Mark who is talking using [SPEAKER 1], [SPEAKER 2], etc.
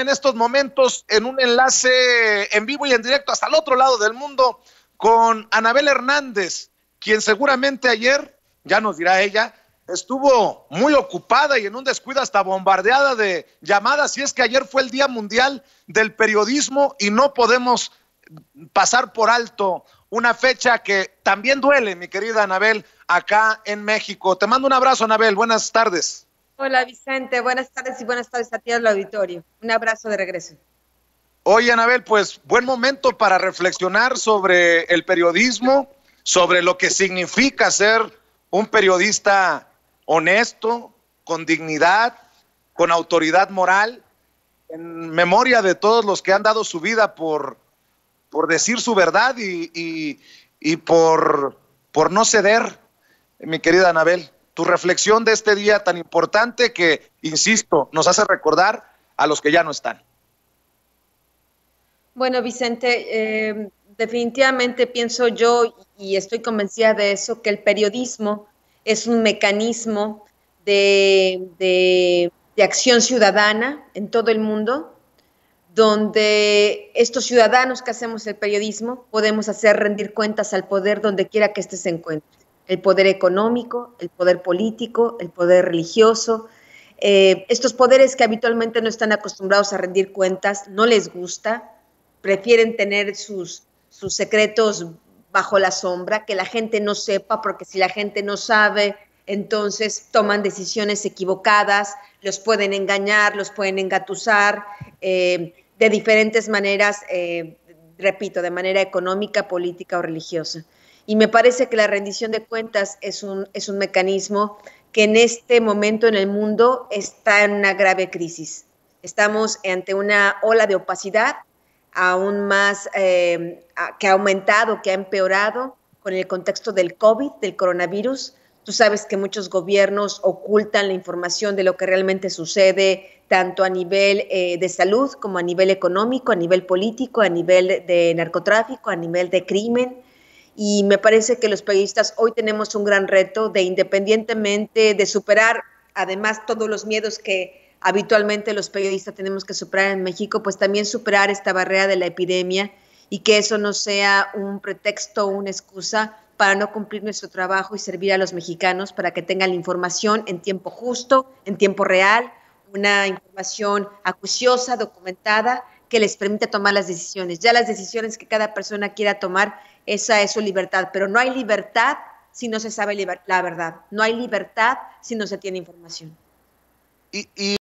[SPEAKER 1] en estos momentos en un enlace en vivo y en directo hasta el otro lado del mundo con Anabel Hernández, quien seguramente ayer, ya nos dirá ella, estuvo muy ocupada y en un descuido hasta bombardeada de llamadas. Y es que ayer fue el Día Mundial del Periodismo y no podemos pasar por alto una fecha que también duele, mi querida Anabel, acá en México. Te mando un abrazo, Anabel. Buenas tardes.
[SPEAKER 2] Hola Vicente, buenas tardes y buenas tardes a ti al auditorio. Un abrazo de regreso.
[SPEAKER 1] Oye Anabel, pues buen momento para reflexionar sobre el periodismo, sobre lo que significa ser un periodista honesto, con dignidad, con autoridad moral, en memoria de todos los que han dado su vida por, por decir su verdad y, por, por no ceder, mi querida Anabel tu reflexión de este día tan importante que, insisto, nos hace recordar a los que ya no están.
[SPEAKER 2] Bueno, Vicente, eh, definitivamente pienso yo, y estoy convencida de eso, que el periodismo es un mecanismo de, de acción ciudadana en todo el mundo, donde estos ciudadanos que hacemos el periodismo podemos hacer rendir cuentas al poder donde quiera que éste se encuentre el poder económico, el poder político, el poder religioso. Eh, estos poderes que habitualmente no están acostumbrados a rendir cuentas, no les gusta, prefieren tener sus, secretos bajo la sombra, que la gente no sepa, porque si la gente no sabe, entonces toman decisiones equivocadas, los pueden engañar, los pueden engatusar eh, de diferentes maneras, eh, repito, de manera económica, política o religiosa. Y me parece que la rendición de cuentas es un, es un mecanismo que en este momento en el mundo está en una grave crisis. Estamos ante una ola de opacidad aún más eh, que ha aumentado, que ha empeorado con el contexto del COVID, del coronavirus. Tú sabes que muchos gobiernos ocultan la información de lo que realmente sucede, tanto a nivel eh, de salud como a nivel económico, a nivel político, a nivel de narcotráfico, a nivel de crimen y me parece que los periodistas hoy tenemos un gran reto de independientemente de superar además todos los miedos que habitualmente los periodistas tenemos que superar en México, pues también superar esta barrera de la epidemia y que eso no sea un pretexto o una excusa para no cumplir nuestro trabajo y servir a los mexicanos para que tengan la información en tiempo justo, en tiempo real, una información acuciosa, documentada que les permita tomar las decisiones. Ya las decisiones que cada persona quiera tomar, esa es su libertad, pero no hay libertad si no se sabe la verdad, no hay libertad si no se tiene información. y